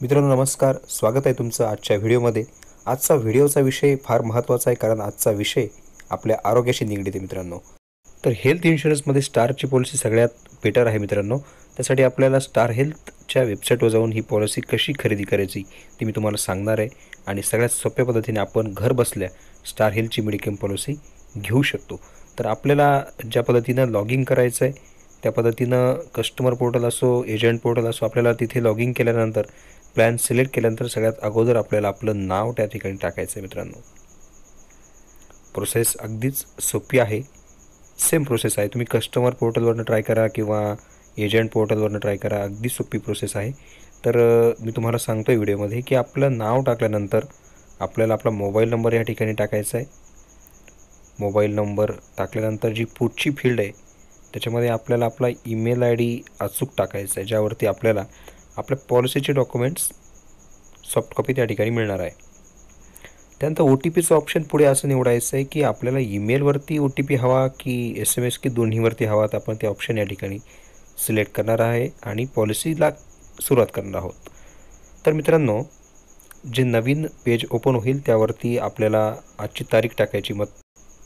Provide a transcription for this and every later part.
मित्रांनो नमस्कार स्वागत आहे तुमचं आजच्या व्हिडिओमध्ये आजचा व्हिडिओचा विषय फार महत्त्वाचा आहे कारण आजचा विषय आपल्या आरोग्याशी निगडीत आहे मित्रांनो तर हेल्थ इन्शुरन्समध्ये स्टारची पॉलिसी सगळ्यात बेटर आहे मित्रांनो त्यासाठी आपल्याला स्टार हेल्थच्या वेबसाईटवर जाऊन ही पॉलिसी कशी खरेदी करायची ती मी तुम्हाला सांगणार आहे आणि सगळ्यात सोप्या पद्धतीने आपण घर बसल्या स्टार हेल्थची मेडिकेम पॉलिसी घेऊ शकतो तर आपल्याला ज्या पद्धतीनं लॉग इन करायचं आहे त्या पद्धतीनं कस्टमर पोर्टल असो एजंट पोर्टल असो आपल्याला तिथे लॉग इन केल्यानंतर प्लॅन सिलेक्ट केल्यानंतर सगळ्यात अगोदर आपल्याला आपलं नाव त्या ठिकाणी टाकायचं आहे मित्रांनो प्रोसेस अगदीच सोपी आहे सेम प्रोसेस आहे तुम्ही कस्टमर पोर्टलवरनं ट्राय करा किंवा एजंट पोर्टलवरनं ट्राय करा अगदी सोपी प्रोसेस आहे तर मी तुम्हाला सांगतो आहे व्हिडिओमध्ये की आपलं नाव टाकल्यानंतर आपल्याला आपला मोबाईल नंबर या ठिकाणी टाकायचा आहे मोबाईल नंबर टाकल्यानंतर जी पुढची फील्ड आहे त्याच्यामध्ये आपल्याला आपला ईमेल आय डी अचूक टाकायचा आहे ज्यावरती आपल्याला आपल्या पॉलिसीचे डॉक्युमेंट्स सॉफ्ट कॉपी त्या ठिकाणी मिळणार आहे त्यानंतर ओ टी पीचं ऑप्शन पुढे असं निवडायचं आहे की आपल्याला ईमेलवरती ओ टी पी हवा की एस एम एस की दोन्हीवरती हवा तर आपण ते ऑप्शन या ठिकाणी सिलेक्ट करणार आहे आणि पॉलिसीला सुरुवात करणार आहोत तर मित्रांनो जे नवीन पेज ओपन होईल त्यावरती आपल्याला आजची तारीख टाकायची मग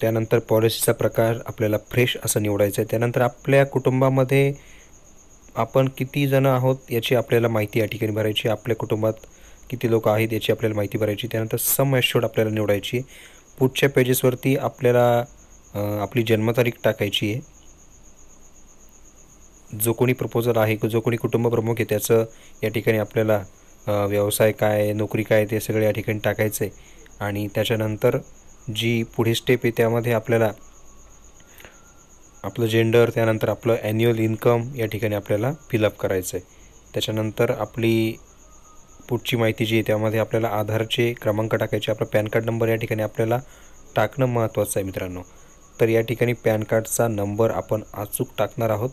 त्यानंतर पॉलिसीचा प्रकार आपल्याला फ्रेश असं निवडायचं आहे त्यानंतर आपल्या कुटुंबामध्ये आपण किती जणं आहोत याची आपल्याला माहिती या ठिकाणी भरायची आपल्या कुटुंबात किती लोक आहेत याची आपल्याला माहिती भरायची त्यानंतर सम आपल्याला निवडायची पुढच्या पेजेसवरती आपल्याला आपली जन्मतारीख टाकायची आहे जो कोणी प्रपोजल आहे जो कोणी कुटुंब प्रमुख आहे त्याचं या ठिकाणी आपल्याला व्यवसाय काय नोकरी काय ते सगळं या ठिकाणी टाकायचं आहे आणि त्याच्यानंतर जी पुढे स्टेप आहे त्यामध्ये आपल्याला आपलं जेंडर त्यानंतर आपलं ॲन्युअल इन्कम या ठिकाणी आपल्याला फिलअप करायचं आहे त्याच्यानंतर आपली पुढची माहिती जी आहे त्यामध्ये आपल्याला आधारचे क्रमांक टाकायचे आपला पॅन कार्ड नंबर या ठिकाणी आपल्याला टाकणं महत्त्वाचं आहे मित्रांनो तर या ठिकाणी पॅन कार्डचा नंबर आपण अचूक टाकणार आहोत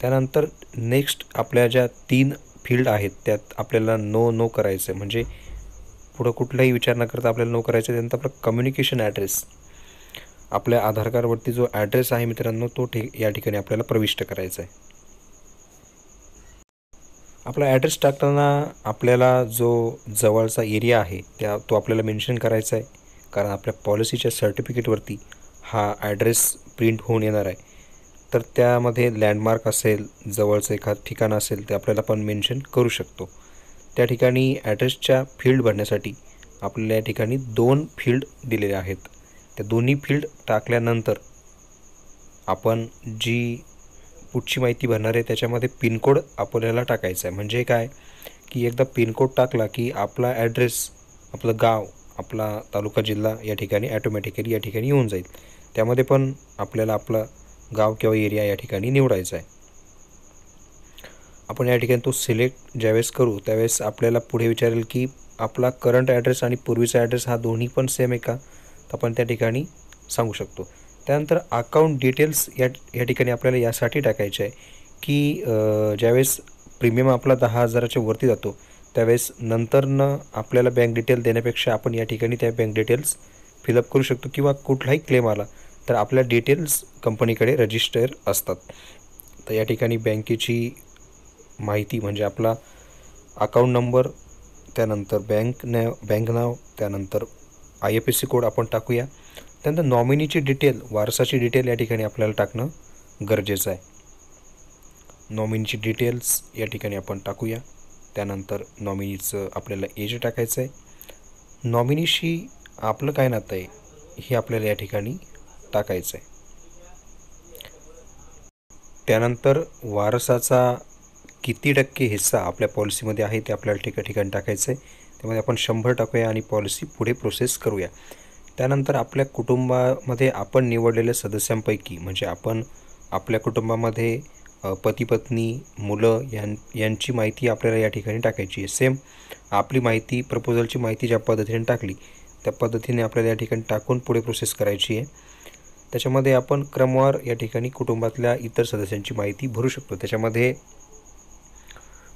त्यानंतर नेक्स्ट आपल्या ज्या तीन फील्ड आहेत त्यात आपल्याला नो नो करायचं आहे म्हणजे पुढं कुठलाही विचार न करता आपल्याला नो करायचं त्यानंतर आपलं कम्युनिकेशन ॲड्रेस आपल्या आधार कार्डवरती जो ॲड्रेस आहे मित्रांनो तो ठे या ठिकाणी आपल्याला प्रविष्ट करायचा आहे आपला ॲड्रेस टाकताना आपल्याला जो जवळचा एरिया आहे त्या तो आपल्याला मेन्शन करायचा आहे कारण आपल्या पॉलिसीच्या सर्टिफिकेटवरती हा ॲड्रेस प्रिंट होऊन येणार आहे तर त्यामध्ये लँडमार्क असेल जवळचं एखादं ठिकाण असेल ते आपल्याला पण मेन्शन करू शकतो त्या ठिकाणी ॲड्रेसच्या फील्ड भरण्यासाठी आपल्याला या ठिकाणी दोन फील्ड दिलेले आहेत त्या दोन्ही फील्ड टाकल्यानंतर आपण जी पुढची माहिती भरणार आहे त्याच्यामध्ये पिनकोड आपल्याला टाकायचा आहे म्हणजे काय की एकदा पिनकोड टाकला की आपला ॲड्रेस आपलं गाव आपला तालुका जिल्हा या ठिकाणी ॲटोमॅटिकली या ठिकाणी येऊन जाईल त्यामध्ये पण आपल्याला आपलं गाव किंवा एरिया या ठिकाणी निवडायचा आहे आपण या ठिकाणी तो सिलेक्ट ज्यावेळेस करू त्यावेळेस आपल्याला पुढे विचारेल की आपला करंट ॲड्रेस आणि पूर्वीचा ॲड्रेस हा दोन्ही पण सेम आहे का आपण त्या ठिकाणी सांगू शकतो त्यानंतर अकाउंट डिटेल्स या या ठिकाणी आपल्याला यासाठी टाकायचे आहे की ज्यावेळेस प्रीमियम आपला दहा हजाराच्या वरती जातो त्यावेळेस नंतरनं आपल्याला बँक डिटेल देण्यापेक्षा आपण या ठिकाणी त्या बँक डिटेल्स फिलअप करू शकतो किंवा कुठलाही क्लेम आला तर आपल्या डिटेल्स कंपनीकडे रजिस्टर असतात तर या ठिकाणी बँकेची माहिती म्हणजे आपला अकाउंट नंबर त्यानंतर बँक न बँक नाव त्यानंतर I F S C code आपण टाकूया त्यानंतर नॉमिनीची डिटेल वारसाची डिटेल या ठिकाणी आपल्याला टाकणं गरजेचं आहे नॉमिनीची डिटेल्स या ठिकाणी आपण टाकूया त्यानंतर नॉमिनीचं आपल्याला एज टाकायचं आहे नॉमिनीशी आपलं काय नातं आहे हे आपल्याला या ठिकाणी टाकायचं आहे त्यानंतर वारसाचा किती टक्के हिस्सा आपल्या पॉलिसीमध्ये आहे ते आपल्याला ठिकाठिकाणी ठिकाणी टाकायचं आहे त्यामध्ये आपण शंभर टाकूया आणि पॉलिसी पुढे प्रोसेस करूया त्यानंतर आपल्या कुटुंबामध्ये आपण निवडलेल्या सदस्यांपैकी म्हणजे आपण आपल्या कुटुंबामध्ये पती पत्नी मुलं यां यांची माहिती आपल्याला या ठिकाणी टाकायची आहे सेम आपली माहिती प्रपोजलची माहिती ज्या पद्धतीने टाकली त्या पद्धतीने आपल्याला या ठिकाणी टाकून पुढे प्रोसेस करायची आहे त्याच्यामध्ये आपण क्रमवार या ठिकाणी कुटुंबातल्या इतर सदस्यांची माहिती भरू शकतो त्याच्यामध्ये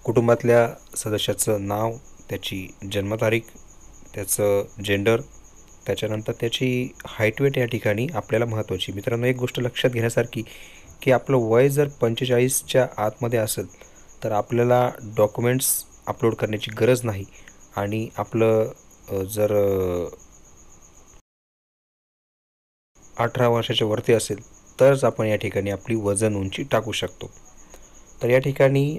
कुटुंबातल्या सदस्याचं नाव त्याची जन्मतारीख त्याचं जेंडर त्याच्यानंतर त्याची वेट या ठिकाणी आपल्याला महत्त्वाची मित्रांनो एक गोष्ट लक्षात घेण्यासारखी की आपलं वय जर पंचेचाळीसच्या आतमध्ये असेल तर आपल्याला डॉक्युमेंट्स अपलोड करण्याची गरज नाही आणि आपलं जर अठरा वर्षाच्या वरती असेल तरच आपण या ठिकाणी आपली वजन उंची टाकू शकतो तर या ठिकाणी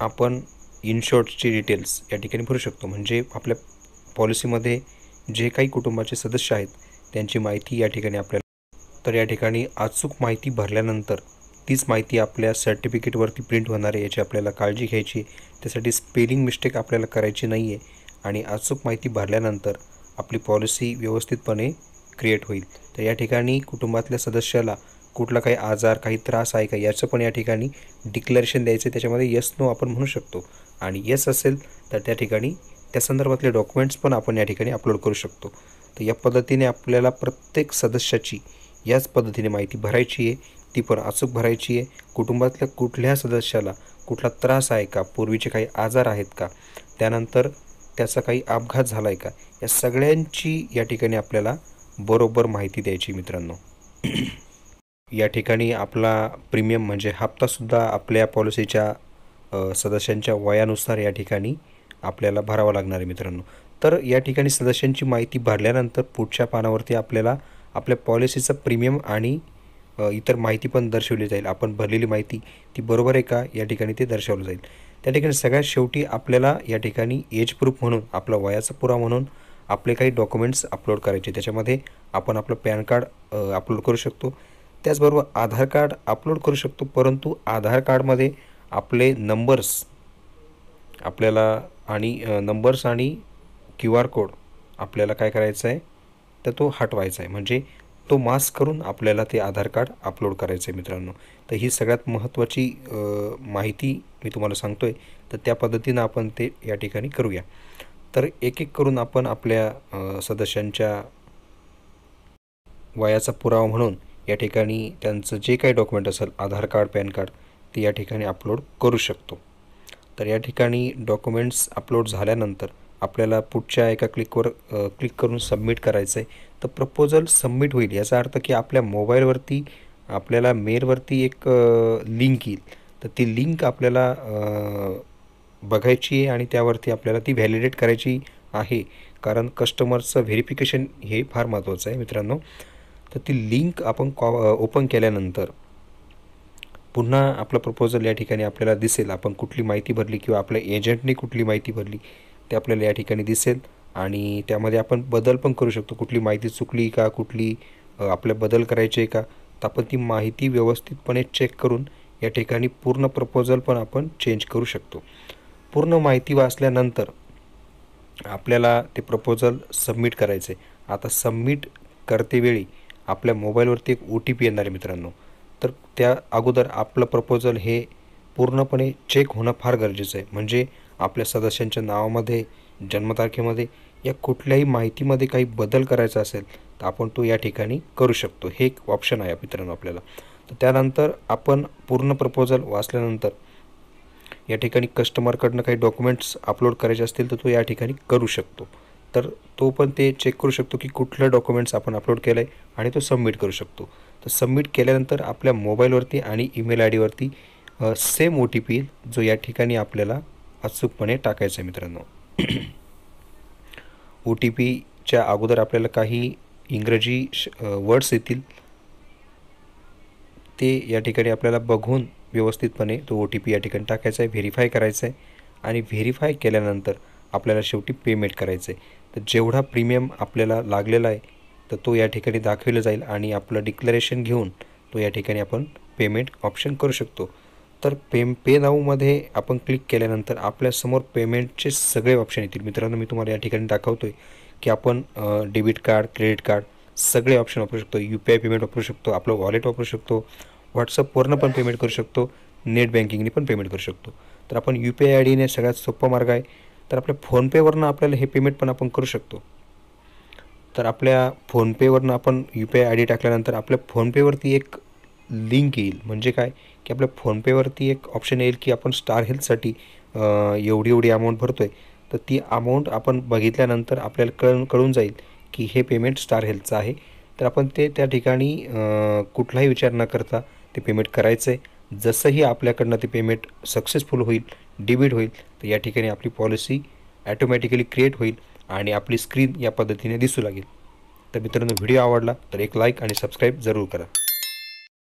आपण इनशॉर्टची डिटेल्स या ठिकाणी भरू शकतो म्हणजे आपल्या पॉलिसीमध्ये जे काही कुटुंबाचे सदस्य आहेत त्यांची माहिती या ठिकाणी आपल्याला तर या ठिकाणी अचूक माहिती भरल्यानंतर तीच माहिती आपल्या सर्टिफिकेटवरती प्रिंट होणार आहे याची आपल्याला काळजी घ्यायची त्यासाठी स्पेलिंग मिस्टेक आपल्याला करायची नाही आहे आणि अचूक माहिती भरल्यानंतर आपली पॉलिसी व्यवस्थितपणे क्रिएट होईल तर या ठिकाणी कुटुंबातल्या सदस्याला कुठला काही आजार काही त्रास आहे का याचं पण या ठिकाणी डिक्लेरेशन द्यायचं त्याच्यामध्ये यस नो आपण म्हणू शकतो आणि येस असेल तर त्या ठिकाणी त्या संदर्भातले डॉक्युमेंट्स पण आपण या ठिकाणी अपलोड करू शकतो तर या पद्धतीने आपल्याला प्रत्येक सदस्याची याच पद्धतीने माहिती भरायची आहे ती पण अचूक भरायची आहे कुटुंबातल्या कुठल्या सदस्याला कुठला त्रास आहे का पूर्वीचे काही आजार आहेत का त्यानंतर त्याचा काही अपघात झाला आहे का या सगळ्यांची या ठिकाणी आपल्याला बरोबर माहिती द्यायची मित्रांनो या ठिकाणी आपला प्रीमियम म्हणजे हप्तासुद्धा आपल्या पॉलिसीच्या सदस्यांच्या वयानुसार या ठिकाणी आपल्याला भरावं लागणार आहे मित्रांनो तर या ठिकाणी सदस्यांची माहिती भरल्यानंतर पुढच्या पानावरती आपल्याला आपल्या पॉलिसीचं प्रीमियम आणि इतर माहिती पण दर्शवली जाईल आपण भरलेली माहिती ती बरोबर आहे का या ठिकाणी ते दर्शवलं जाईल त्या ठिकाणी सगळ्यात शेवटी आपल्याला या ठिकाणी एज प्रूफ म्हणून आपला वयाचा पुरा म्हणून आपले काही डॉक्युमेंट्स अपलोड करायचे त्याच्यामध्ये आपण आपलं पॅन कार्ड अपलोड करू शकतो त्याचबरोबर आधार कार्ड अपलोड करू शकतो परंतु आधार कार्डमध्ये आपले नंबर्स आपल्याला आणि नंबर्स आणि क्यू आर कोड आपल्याला काय करायचं आहे तर तो हटवायचा आहे म्हणजे तो मास्क करून आपल्याला ते आधार कार्ड अपलोड करायचं आहे मित्रांनो तर ही सगळ्यात महत्त्वाची माहिती मी तुम्हाला सांगतो आहे तर त्या पद्धतीनं आपण ते या ठिकाणी करूया तर एक एक करून आपण आपल्या सदस्यांच्या वयाचा पुरावा म्हणून या ठिकाणी त्यांचं जे काही डॉक्युमेंट असेल आधार कार्ड पॅन कार्ड ती या ठिकाणी अपलोड करू शकतो तर या ठिकाणी डॉक्युमेंट्स अपलोड झाल्यानंतर आपल्याला पुढच्या एका क्लिकवर क्लिक करून सबमिट करायचं आहे तर प्रपोजल सबमिट होईल याचा अर्थ की आपल्या मोबाईलवरती आपल्याला मेलवरती एक लिंक येईल तर ती लिंक आपल्याला बघायची आहे आणि त्यावरती आपल्याला ती व्हॅलिडेट करायची आहे कारण कस्टमरचं व्हेरिफिकेशन हे फार महत्त्वाचं आहे मित्रांनो तर ती लिंक आपण कॉ ओपन केल्यानंतर पुन्हा आपलं प्रपोजल या ठिकाणी आपल्याला दिसेल आपण कुठली माहिती भरली किंवा आपल्या एजंटने कुठली माहिती भरली ते आपल्याला या ठिकाणी दिसेल आणि त्यामध्ये आपण बदल पण करू शकतो कुठली माहिती चुकली का कुठली आपल्या बदल करायचे का तर आपण ती माहिती व्यवस्थितपणे चेक करून या ठिकाणी पूर्ण प्रपोजल पण आपण चेंज करू शकतो पूर्ण माहिती वाचल्यानंतर आपल्याला ते प्रपोजल सबमिट करायचे आता सबमिट करतेवेळी आपल्या मोबाईलवरती एक ओ टी पी येणार आहे मित्रांनो तर त्या अगोदर आपलं प्रपोजल हे पूर्णपणे चेक होणं फार गरजेचं आहे म्हणजे आपल्या सदस्यांच्या नावामध्ये जन्मतारखेमध्ये या कुठल्याही माहितीमध्ये काही बदल करायचा असेल तर आपण तो या ठिकाणी करू शकतो हे एक ऑप्शन आहे मित्रांनो आपल्याला तर त्यानंतर आपण पूर्ण प्रपोजल वाचल्यानंतर या ठिकाणी कस्टमरकडनं काही डॉक्युमेंट्स अपलोड करायचे असतील तर तो या ठिकाणी करू शकतो तर तो पण ते चेक करू शकतो की कुठलं डॉक्युमेंट्स आपण अपलोड केलं आहे आणि तो सबमिट करू शकतो तर सबमिट केल्यानंतर आपल्या मोबाईलवरती आणि ईमेल आय डीवरती सेम ओ टी पी जो या ठिकाणी आपल्याला अचूकपणे टाकायचा आहे मित्रांनो ओ टी पीच्या अगोदर आपल्याला काही इंग्रजी श वर्ड्स येतील ते या ठिकाणी आपल्याला बघून व्यवस्थितपणे तो ओ टी पी या ठिकाणी टाकायचा आहे व्हेरीफाय करायचा आहे आणि व्हेरीफाय केल्यानंतर आपल्याला शेवटी पेमेंट करायचं आहे तर जेवढा प्रीमियम आपल्याला लागलेला आहे तर तो या ठिकाणी दाखविला जाईल आणि आपलं डिक्लरेशन घेऊन तो या ठिकाणी आपण पेमेंट ऑप्शन करू शकतो तर पेम पे नाऊमध्ये आपण क्लिक केल्यानंतर आपल्यासमोर पेमेंटचे सगळे ऑप्शन येतील मित्रांनो मी तुम्हाला या ठिकाणी दाखवतो आहे की आपण डेबिट कार्ड क्रेडिट कार्ड सगळे ऑप्शन वापरू शकतो यू पी आय पेमेंट वापरू शकतो आपलं वॉलेट वापरू शकतो व्हॉट्सअपवरनं पण पेमेंट करू शकतो नेट बँकिंगने पण पेमेंट करू शकतो तर आपण यू पी आय आय डीने सगळ्यात सोपा मार्ग आहे तर आपल्या फोनपेवरनं आपल्याला हे पेमेंट पण आपण करू शकतो तर आपल्या फोनपेवरनं आपण U P I I D टाकल्यानंतर आपल्या फोनपेवरती एक लिंक येईल म्हणजे काय की आपल्या फोनपेवरती एक ऑप्शन येईल की आपण स्टार हेल्थसाठी एवढी एवढी अमाऊंट भरतो आहे तर ती अमाऊंट आपण बघितल्यानंतर आपल्याला कळून कळून जाईल की हे पेमेंट स्टार हेल्थचं आहे तर आपण ते त्या ठिकाणी कुठलाही विचार न करता ते पेमेंट करायचं आहे जसंही आपल्याकडनं ते पेमेंट सक्सेसफुल होईल डिबिट होईल तर या ठिकाणी आपली पॉलिसी ॲटोमॅटिकली क्रिएट होईल आणि आपली स्क्रीन या पद्धतीने दिसू लागेल तर मित्रांनो व्हिडिओ आवडला तर एक लाईक आणि सबस्क्राईब जरूर करा